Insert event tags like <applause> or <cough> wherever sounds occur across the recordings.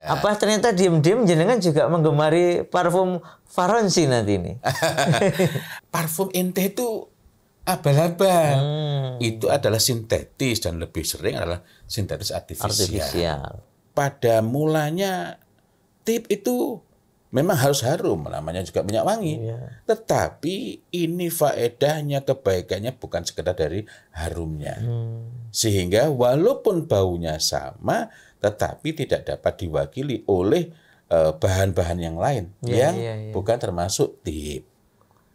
Ya. Apa ternyata diem-diem jenengan juga menggemari parfum Faronsi nanti ini? <laughs> parfum ente itu abal-abal. Hmm. Itu adalah sintetis dan lebih sering adalah sintetis artifisial. artifisial. Pada mulanya tip itu memang harus harum, namanya juga minyak wangi. Ya. Tetapi ini faedahnya kebaikannya bukan sekedar dari harumnya. Hmm. Sehingga walaupun baunya sama, tetapi tidak dapat diwakili oleh eh, bahan-bahan yang lain yeah, yang yeah, yeah. bukan termasuk tip.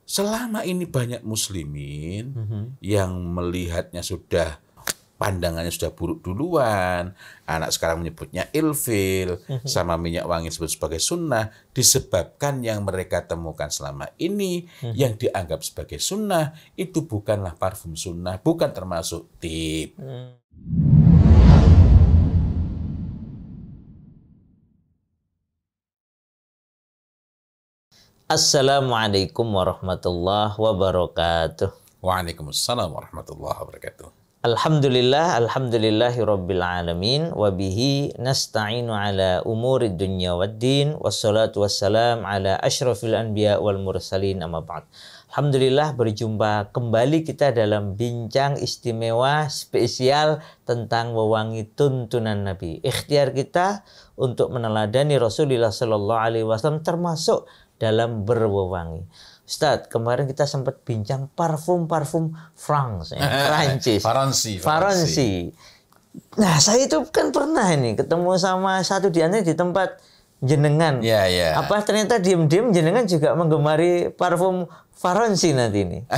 Selama ini banyak muslimin mm -hmm. yang melihatnya sudah pandangannya sudah buruk duluan, anak sekarang menyebutnya ilfil, mm -hmm. sama minyak wangi disebut sebagai sunnah, disebabkan yang mereka temukan selama ini mm -hmm. yang dianggap sebagai sunnah itu bukanlah parfum sunnah, bukan termasuk tip. Mm. Assalamualaikum warahmatullahi wabarakatuh. Waalaikumsalam warahmatullahi wabarakatuh. Alhamdulillah, alhamdulillahi rabbil alamin wa bihi nasta'inu ala umuri dunya waddin wassalatu wassalam ala asyrafil anbiya wal mursalin amma ba'd. Alhamdulillah berjumpa kembali kita dalam bincang istimewa spesial tentang wewangi tuntunan Nabi. Ikhtiar kita untuk meneladani Rasulullah Shallallahu alaihi wasallam termasuk dalam berwewangi. Ustaz, kemarin kita sempat bincang parfum-parfum France, ya, eh, eh, Prancis. Faransi, Faransi. Nah, saya itu kan pernah ini ketemu sama satu di di tempat jenengan. Ya, ya. Apa ternyata diem-diem jenengan juga menggemari parfum Faransi nanti ini? <laughs>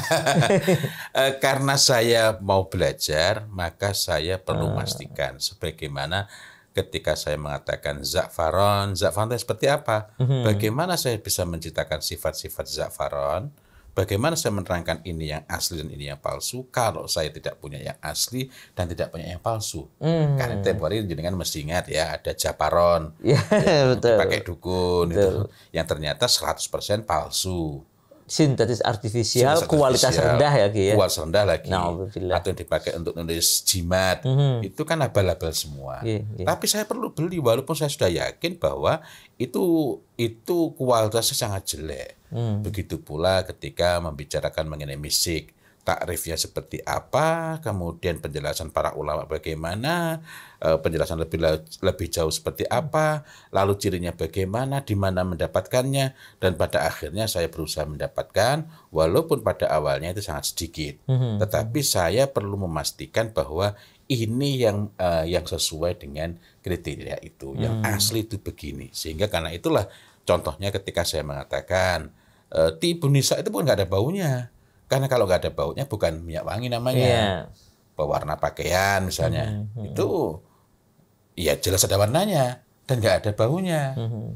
Eh, karena saya mau belajar, maka saya perlu ah. memastikan sebagaimana ketika saya mengatakan za'faron, za'faron itu seperti apa? hmm Bagaimana saya bisa menciptakan sifat-sifat za'faron? Bagaimana saya menerangkan ini yang asli dan ini yang palsu? Kalau saya tidak punya yang asli dan tidak punya yang palsu, mm-hmm. karena tiap hari mesti ingat ya ada japaron, yeah, ya, <laughs> dukun betul. itu, yang ternyata 100% palsu sintetis artifisial kualitas rendah ya Ki ya. Kualitas rendah lagi. Nah, atau yang dipakai untuk nulis jimat mm -hmm. itu kan abal-abal semua. Yeah, yeah. Tapi saya perlu beli walaupun saya sudah yakin bahwa itu itu kualitasnya sangat jelek. Mm. Begitu pula ketika membicarakan mengenai misik takrifnya seperti apa, kemudian penjelasan para ulama bagaimana, eh, penjelasan lebih lebih jauh seperti apa, lalu cirinya bagaimana, di mana mendapatkannya, dan pada akhirnya saya berusaha mendapatkan, walaupun pada awalnya itu sangat sedikit, mhm. tetapi saya perlu memastikan bahwa ini yang uh, yang sesuai dengan kriteria itu, yang hmm. asli itu begini, sehingga karena itulah contohnya ketika saya mengatakan uh, itu pun nggak ada baunya karena kalau nggak ada baunya bukan minyak wangi namanya. Yeah. Pewarna pakaian misalnya. Mm-hmm. Itu ya jelas ada warnanya dan nggak ada baunya. Mm-hmm.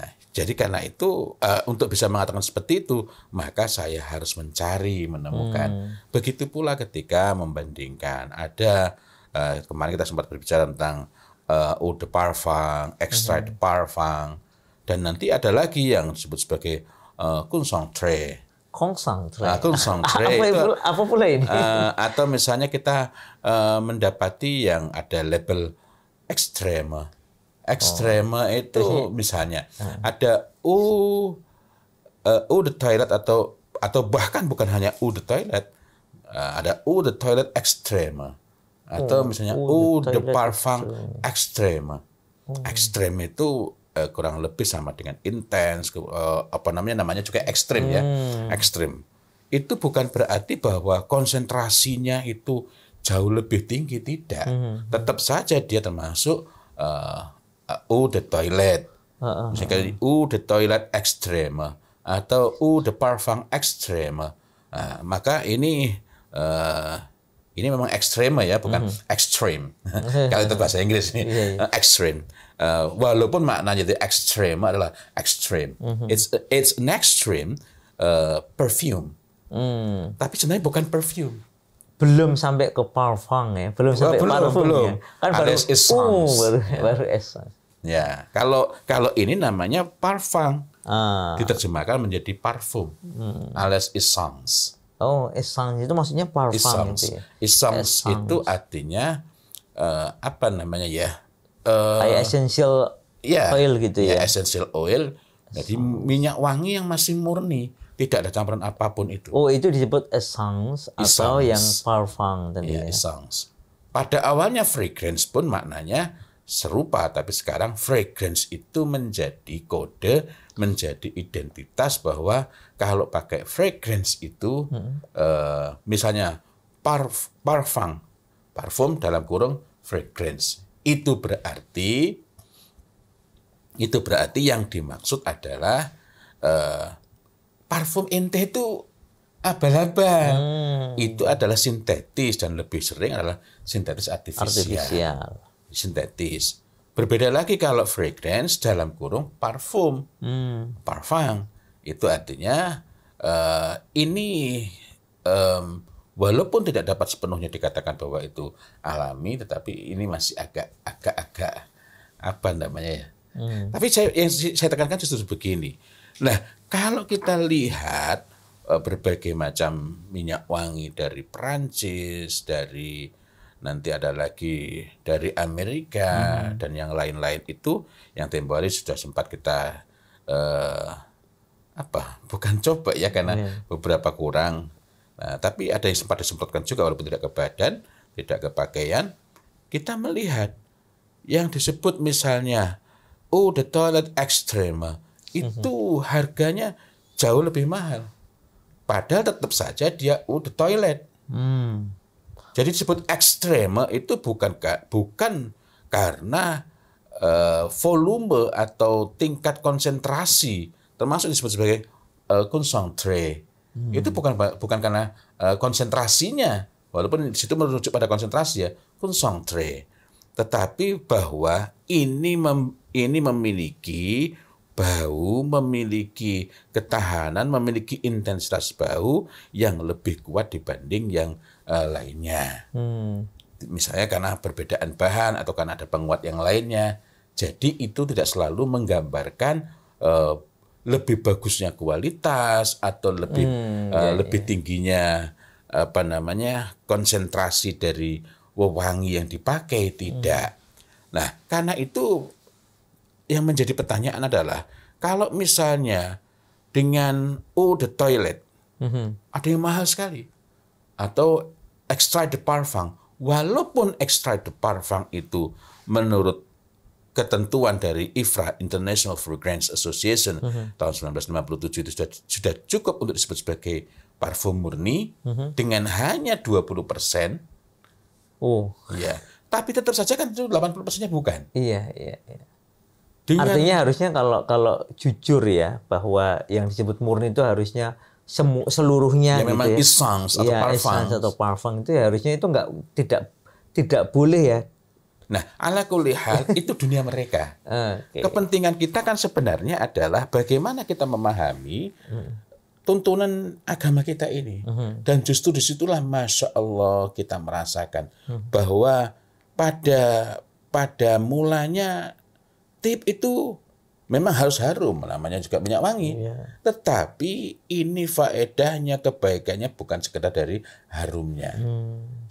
Nah, jadi karena itu uh, untuk bisa mengatakan seperti itu, maka saya harus mencari, menemukan. Mm. Begitu pula ketika membandingkan ada uh, kemarin kita sempat berbicara tentang uh, eau de parfum, extrait hmm parfum dan nanti ada lagi yang disebut sebagai uh, concentré konsantre. Nah, <laughs> apa, itu, apa pula ini? Uh, atau misalnya kita uh, mendapati yang ada label ekstrema. Ekstrema oh. itu misalnya hmm. ada u uh, u the toilet atau atau bahkan bukan hanya u the toilet uh, ada u the toilet ekstrema atau oh, misalnya u the, the parfum ekstrema. Hmm. Ekstrem itu uh, kurang lebih sama dengan intens uh, eh, apa namanya namanya juga ekstrim ya. hmm. ya ekstrim itu bukan berarti bahwa konsentrasinya itu jauh lebih tinggi tidak hmm. tetap saja dia termasuk uh, uh, U the toilet misalnya U the toilet ekstrem atau U the parfum ekstrem uh, nah, maka ini uh, ini memang ekstrem ya bukan hmm. ekstrim <laughs> kalau itu bahasa Inggris ini, yeah, yeah. ekstrim Uh, walaupun maknanya the ekstrim adalah ekstrim. Mm-hmm. It's it's an extreme uh, perfume. Mm. Tapi sebenarnya bukan perfume. Belum sampai ke parfum ya, belum oh, sampai belum, parfum belum. ya. Kan baru essence. Uh, baru, yeah. <laughs> baru essence. Ya, kalau kalau ini namanya parfum. Ah. Diterjemahkan menjadi parfum. Hmm. Alias essence. Oh, essence itu maksudnya parfum essence. gitu ya. Essence, essence. itu artinya uh, apa namanya ya? uh, kayak essential yeah, oil gitu ya. Yeah, essential oil. Jadi minyak wangi yang masih murni, tidak ada campuran apapun itu. Oh, itu disebut essence, essence. atau yang parfum tadi yeah, ya. essence. Pada awalnya fragrance pun maknanya serupa, tapi sekarang fragrance itu menjadi kode, menjadi identitas bahwa kalau pakai fragrance itu, hmm. uh, misalnya parf, parfum, parfum dalam kurung fragrance itu berarti itu berarti yang dimaksud adalah uh, parfum ente itu abal-abal. Hmm. Itu adalah sintetis dan lebih sering adalah sintetis artifisial. artifisial. Sintetis. Berbeda lagi kalau fragrance dalam kurung parfum. Hmm. Parfum itu artinya uh, ini um, walaupun tidak dapat sepenuhnya dikatakan bahwa itu alami, tetapi ini masih agak agak agak apa namanya ya. Hmm. Tapi saya yang saya tekankan justru begini. Nah, kalau kita lihat eh, berbagai macam minyak wangi dari Perancis, dari nanti ada lagi dari Amerika hmm. dan yang lain-lain itu yang tempo hari sudah sempat kita eh, apa bukan coba ya karena yeah. beberapa kurang Nah, tapi ada yang sempat disemprotkan juga walaupun tidak ke badan, tidak ke pakaian. Kita melihat yang disebut misalnya oh the toilet extreme itu harganya jauh lebih mahal. Padahal tetap saja dia oh the toilet. Hmm. Jadi disebut ekstreme itu bukan bukan karena uh, volume atau tingkat konsentrasi termasuk disebut sebagai uh, eh, concentrate Hmm. Itu bukan bukan karena uh, konsentrasinya, walaupun di situ merujuk pada konsentrasi ya, konsentre. Tetapi bahwa ini mem, ini memiliki bau, memiliki ketahanan, memiliki intensitas bau yang lebih kuat dibanding yang uh, lainnya. Hmm. Misalnya karena perbedaan bahan atau karena ada penguat yang lainnya. Jadi itu tidak selalu menggambarkan uh, lebih bagusnya kualitas atau lebih hmm, uh, iya, lebih iya. tingginya apa namanya konsentrasi dari wewangi yang dipakai hmm. tidak. Hmm. Nah, karena itu yang menjadi pertanyaan adalah kalau misalnya dengan oh the toilet hmm. ada yang mahal sekali atau extra de parfum walaupun extra de parfum itu menurut ketentuan dari IFRA International Fragrance Association uh-huh. tahun 1957 itu sudah sudah cukup untuk disebut sebagai parfum murni uh-huh. dengan hanya 20 persen. Oh. Ya. Tapi tetap saja kan itu 80 persennya bukan. Iya, iya, iya. Dengan, Artinya harusnya kalau kalau jujur ya bahwa yang disebut murni itu harusnya semu, seluruhnya ya, gitu memang ya. Essence atau ya, parfum. atau parfum itu ya harusnya itu nggak tidak tidak boleh ya Nah, ala kulihat <laughs> itu dunia mereka. Okay. Kepentingan kita kan sebenarnya adalah bagaimana kita memahami hmm. tuntunan agama kita ini. Hmm. Dan justru disitulah masya Allah kita merasakan hmm. bahwa pada pada mulanya tip itu memang harus harum namanya juga minyak wangi iya. tetapi ini faedahnya kebaikannya bukan sekedar dari harumnya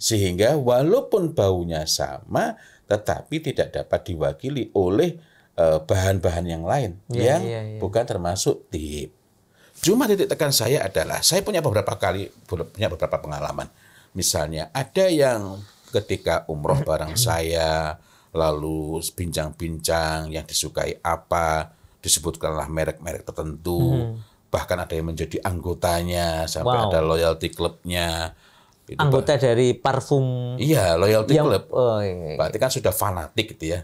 sehingga walaupun baunya sama tetapi tidak dapat diwakili oleh eh, bahan-bahan yang lain yeah, yang yeah, yeah. bukan termasuk tip. Cuma titik tekan saya adalah saya punya beberapa kali punya beberapa pengalaman. Misalnya ada yang ketika umroh bareng <clears throat> saya lalu bincang-bincang yang disukai apa disebutkanlah merek-merek tertentu hmm. bahkan ada yang menjadi anggotanya sampai wow. ada loyalty klubnya itu anggota Pak, dari parfum iya loyalty yang, club oh, iya, iya. berarti kan sudah fanatik gitu ya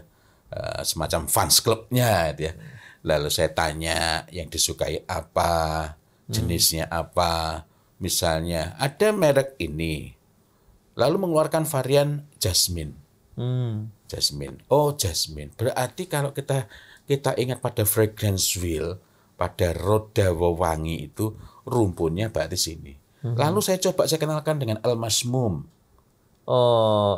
eh, semacam fans clubnya gitu ya lalu saya tanya yang disukai apa hmm. jenisnya hmm. apa misalnya ada merek ini lalu mengeluarkan varian jasmine hmm. jasmine oh jasmine berarti kalau kita kita ingat pada fragrance wheel pada roda wewangi itu rumpunnya berarti sini Hmm. Lalu saya coba saya kenalkan dengan al masmum. Oh,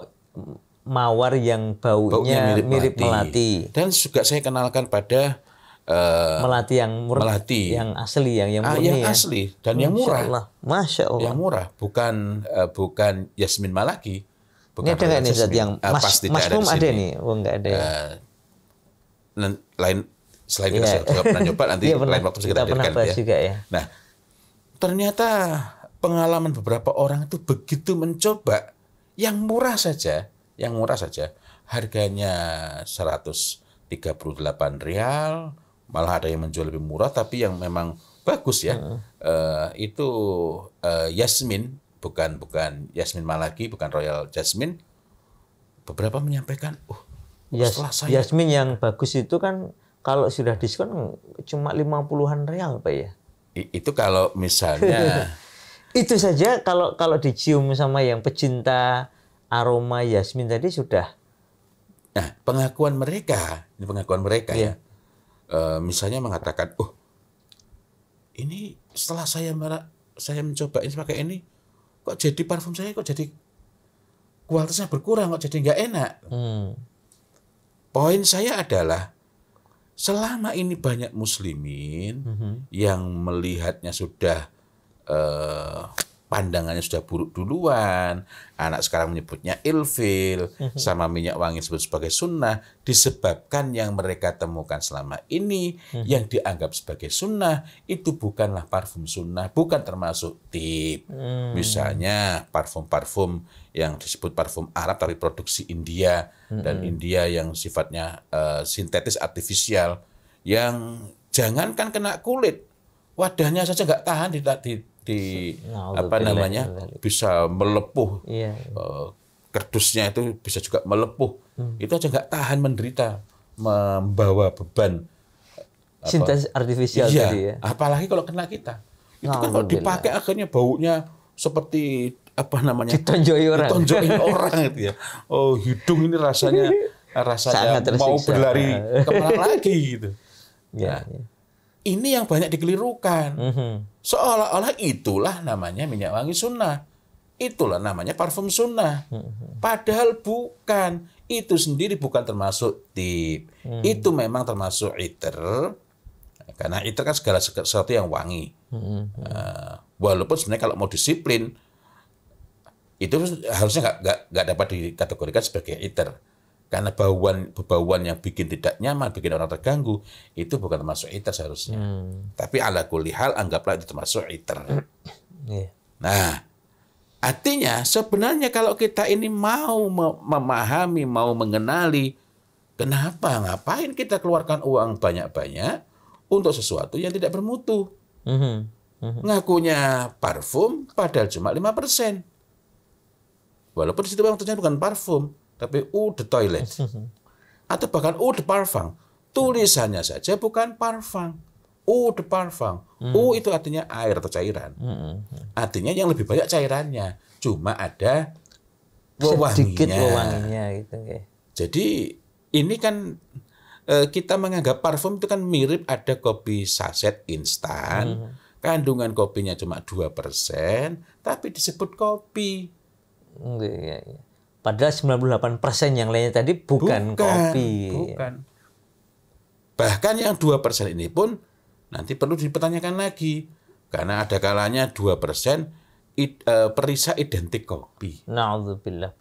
mawar yang baunya, baunya mirip, mirip melati. melati. Dan juga saya kenalkan pada uh, melati yang murah, melati. yang asli, yang yang ah, yang ya. asli dan yang murah. Masya Allah. Masya Allah. Yang murah, bukan uh, bukan Yasmin Malaki. Bukan ini ada nggak nih yang uh, mas, pasti mas ada, ada nih? Oh, nggak ada. Ya. Uh, lain selain yeah. kita sudah pernah nyoba nanti <laughs> yeah, iya, lain waktu kita, kita hadirkan ya. Juga, ya. Nah, ternyata pengalaman beberapa orang itu begitu mencoba yang murah saja, yang murah saja harganya 138 rial, malah ada yang menjual lebih murah tapi yang memang bagus ya. Hmm. Uh, itu uh, Yasmin bukan bukan Yasmin Malaki, bukan Royal Jasmine. Beberapa menyampaikan, "Oh, Yas, saya Yasmin yang bagus itu kan kalau sudah diskon cuma 50-an rial, Pak ya." Itu kalau misalnya <laughs> itu saja kalau kalau dicium sama yang pecinta aroma yasmin tadi sudah nah pengakuan mereka ini pengakuan mereka ya. iya. ya e, misalnya mengatakan oh ini setelah saya merah, saya mencoba ini pakai ini kok jadi parfum saya kok jadi kualitasnya berkurang kok jadi nggak enak hmm. poin saya adalah selama ini banyak muslimin mm -hmm. yang melihatnya sudah eh, pandangannya sudah buruk duluan, anak sekarang menyebutnya ilfil, mhm. sama minyak wangi disebut sebagai sunnah, disebabkan yang mereka temukan selama ini mhm. yang dianggap sebagai sunnah itu bukanlah parfum sunnah, bukan termasuk tip. Hmm. Misalnya parfum-parfum yang disebut parfum Arab tapi produksi India dan mhm. India yang sifatnya uh, sintetis artifisial yang jangankan kena kulit, wadahnya saja nggak tahan di, di di nah, apa namanya bisa melepuh iya. uh, kerdusnya itu bisa juga melepuh hmm. itu aja nggak tahan menderita membawa beban sintesis artifisial iya, tadi ya apalagi kalau kena kita itu nah, kan kalau dipakai akhirnya baunya seperti apa namanya ditonjoi orang ditonjoi <laughs> orang gitu ya oh hidung ini rasanya <laughs> rasanya mau berlari <laughs> kemana lagi gitu ya, nah, ya ini yang banyak dikelirukan. Mm -hmm. Seolah-olah itulah namanya minyak wangi sunnah. Itulah namanya parfum sunnah. Mm -hmm. Padahal bukan. Itu sendiri bukan termasuk tip. Mm -hmm. Itu memang termasuk iter. Karena iter kan segala sesuatu yang wangi. Mm -hmm. uh, walaupun sebenarnya kalau mau disiplin, itu harusnya nggak dapat dikategorikan sebagai iter karena bauan bauan yang bikin tidak nyaman, bikin orang terganggu, itu bukan termasuk iter seharusnya. Hmm. Tapi ala kulihal anggaplah itu termasuk iter. <clears throat> Iya. Nah, artinya sebenarnya kalau kita ini mau memahami, mau mengenali, kenapa ngapain kita keluarkan uang banyak-banyak untuk sesuatu yang tidak bermutu? Mhm, mhm. Ngakunya parfum, padahal cuma lima persen. Walaupun di situ tentunya bukan parfum, tapi u oh, the toilet. <laughs> Atau bahkan u oh, the parfum. Tulisannya saja bukan parfum. u oh, the parfum. Eau hmm. itu artinya air atau cairan. Hmm, hmm, artinya yang lebih banyak cairannya. Cuma ada wewanginya. wewanginya gitu. Jadi ini kan eh, kita menganggap parfum itu kan mirip ada kopi saset instan. Kandungan kopinya cuma 2%, tapi disebut kopi. iya. iya. Padahal 98% yang lainnya tadi bukan, bukan kopi. Bukan. Bahkan yang 2% ini pun nanti perlu dipertanyakan lagi. Karena ada kalanya 2% persen uh, perisa identik kopi. Nah,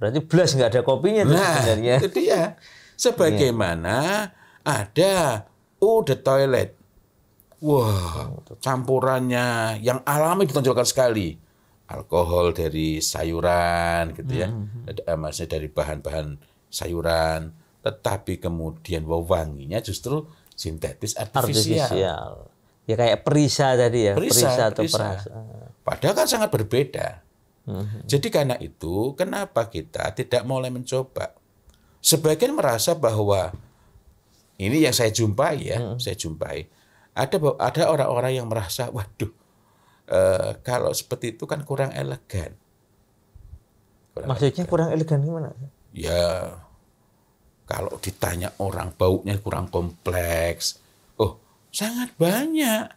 Berarti belas nggak ada kopinya nah, sebenarnya. itu dia. Sebagaimana yeah. ada oh the toilet. Wah, wow, campurannya yang alami ditonjolkan sekali alkohol dari sayuran gitu ya hmm. hmm. Eh, maksudnya dari bahan-bahan sayuran tetapi kemudian wanginya justru sintetis artifisial, ya kayak perisa tadi ya perisa, perisa atau perisa. perasa ah. padahal kan sangat berbeda hmm, hmm. jadi karena itu kenapa kita tidak mulai mencoba sebagian merasa bahwa ini yang saya jumpai ya hmm. hmm. saya jumpai ada ada orang-orang yang merasa waduh e, kalau seperti itu kan kurang elegan. Kurang Maksudnya elegan. kurang elegan gimana? Ya kalau ditanya orang baunya kurang kompleks. Oh, sangat banyak.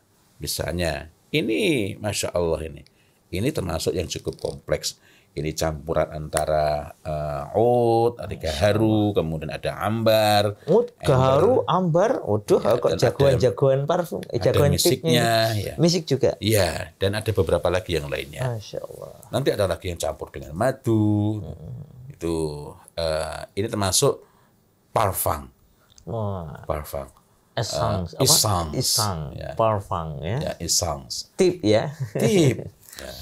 Misalnya ini Masya Allah ini. Ini termasuk yang cukup kompleks. Ini campuran antara uh, oud, ada gaharu, kemudian ada ambar. Oud, eh, gaharu, ambar, waduh ya, kok jagoan-jagoan parfum, eh, jagoan musiknya, ya. Musik juga. Iya, dan ada beberapa lagi yang lainnya. Masya Allah. Nanti ada lagi yang campur dengan madu. Hmm. Itu uh, ini termasuk parfum. Wah. Parfum. Essence, uh, isangs, isang, ya. parfum ya. ya isangs. Tip ya. Tip. <laughs> ya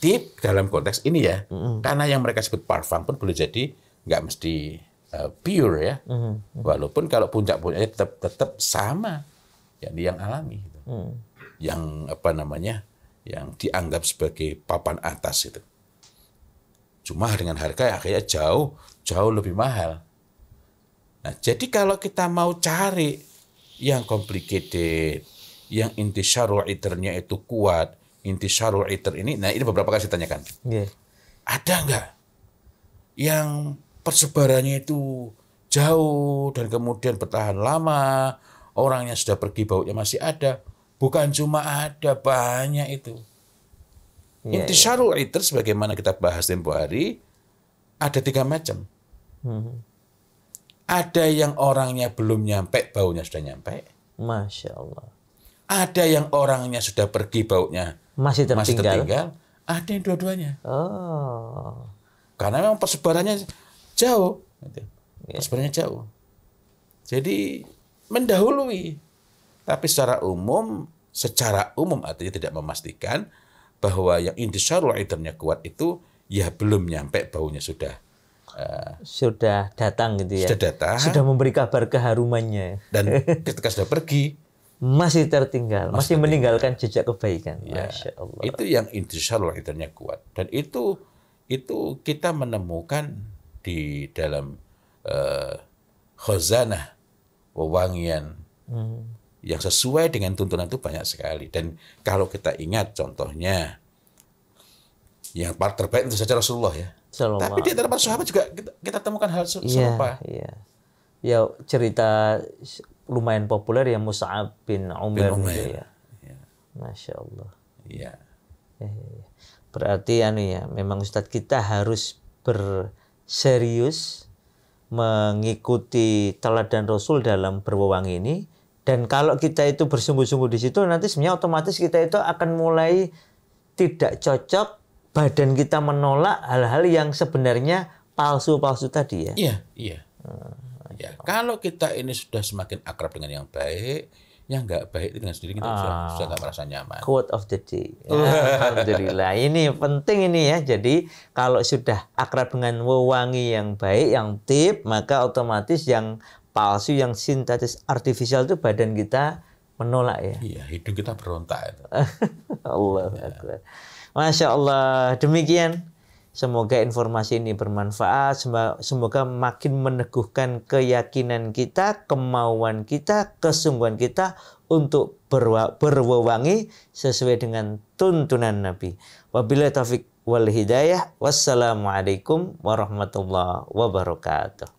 di dalam konteks ini ya, mm-hmm. karena yang mereka sebut parfum pun boleh jadi nggak mesti uh, pure ya, mm-hmm. mm-hmm. walaupun kalau puncak-puncaknya tetap tetap sama yang yang alami, gitu. mm. yang apa namanya, yang dianggap sebagai papan atas itu, cuma dengan harga akhirnya jauh jauh lebih mahal. Nah, jadi kalau kita mau cari yang complicated, yang inti syar'i itu kuat, intisarul iter ini, nah ini beberapa kali saya tanyakan. Yeah. Ada nggak yang persebarannya itu jauh dan kemudian bertahan lama, orangnya sudah pergi baunya masih ada. Bukan cuma ada, banyak itu. Yeah, Intisarul iya. yeah. iter sebagaimana kita bahas tempo hari, ada tiga macam. Mm-hmm. Ada yang orangnya belum nyampe, baunya sudah nyampe. Masya Allah. Ada yang orangnya sudah pergi, baunya masih tertinggal. Masih tertinggal. Ada yang dua-duanya. Oh. Karena memang persebarannya jauh. Gitu. Iya. Persebarannya jauh. Jadi mendahului. Tapi secara umum, secara umum artinya tidak memastikan bahwa yang indisarul idernya kuat itu ya belum nyampe baunya sudah eh, sudah datang gitu ya. Sudah datang. Sudah memberi kabar keharumannya. Dan <laughs> ketika sudah pergi, masih tertinggal, masih, masih meninggalkan jejak kebaikan. Ya. Masya Allah. Itu yang Allah idarnya kuat dan itu itu kita menemukan di dalam uh, khazanah wewangian hmm. yang sesuai dengan tuntunan itu banyak sekali dan kalau kita ingat contohnya yang paling terbaik itu saja Rasulullah ya. Salam Tapi di antara para sahabat juga kita, kita temukan hal iya, serupa. Iya, Ya. Ya cerita lumayan populer ya Mus'ab bin Umar. Bin gitu ya. ya. Masya Allah. Ya, ya. Berarti anu ya, memang Ustadz kita harus berserius mengikuti teladan Rasul dalam berwawang ini dan kalau kita itu bersungguh-sungguh di situ nanti sebenarnya otomatis kita itu akan mulai tidak cocok badan kita menolak hal-hal yang sebenarnya palsu-palsu tadi ya. Iya, iya. Hmm. Ya, kalau kita ini sudah semakin akrab dengan yang baik, yang nggak baik dengan sendiri kita ah, sudah nggak merasa nyaman. Quote of the day. Ya. Alhamdulillah. Ini penting ini ya. Jadi kalau sudah akrab dengan wewangi yang baik, yang tip, maka otomatis yang palsu, yang sintetis artificial itu badan kita menolak ya. Iya, hidung kita berontak <laughs> Allah ya. Masya Allah. Demikian Semoga informasi ini bermanfaat, semoga makin meneguhkan keyakinan kita, kemauan kita, kesungguhan kita untuk berwewangi sesuai dengan tuntunan Nabi. Wabillahi taufik wal hidayah. Wassalamualaikum warahmatullahi wabarakatuh.